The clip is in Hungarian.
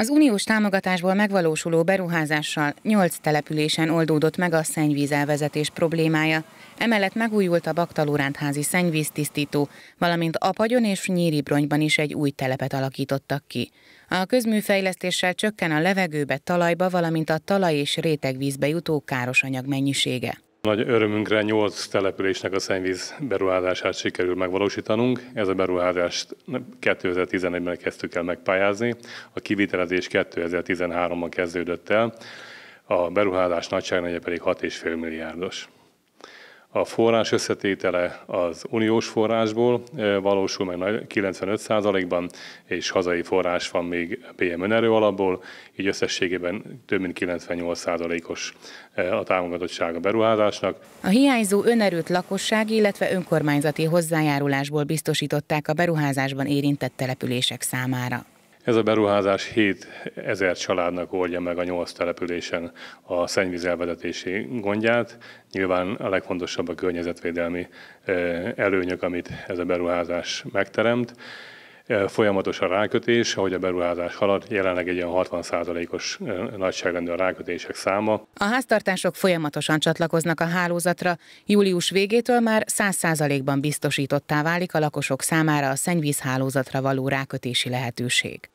Az uniós támogatásból megvalósuló beruházással 8 településen oldódott meg a szennyvízelvezetés problémája, emellett megújult a Baktalurántházi szennyvíztisztító, valamint Apagyon és Nyíribronyban is egy új telepet alakítottak ki. A közműfejlesztéssel csökken a levegőbe, talajba, valamint a talaj és rétegvízbe jutó káros anyag mennyisége. Nagy örömünkre 8 településnek a szennyvíz beruházását sikerül megvalósítanunk. Ez a beruházást 2011-ben kezdtük el megpályázni, a kivitelezés 2013-ban kezdődött el, a beruházás nagyságnagyja pedig 6,5 milliárdos. A forrás összetétele az uniós forrásból e, valósul meg 95%-ban, és hazai forrás van még PM önerő alapból, így összességében több mint 98%-os e, a támogatottság a beruházásnak. A hiányzó önerőt lakosság illetve önkormányzati hozzájárulásból biztosították a beruházásban érintett települések számára. Ez a beruházás 7000 családnak oldja meg a 8 településen a szennyvíz elvezetési gondját. Nyilván a legfontosabb a környezetvédelmi e, előnyök, amit ez a beruházás megteremt e, folyamatos a rákötés, ahogy a beruházás halad, jelenleg egy olyan 60%-os e, nagyságrendű a rákötések száma. A háztartások folyamatosan csatlakoznak a hálózatra, július végétől már 100%-ban biztosítottá válik a lakosok számára a szennyvízhálózatra való rákötési lehetőség.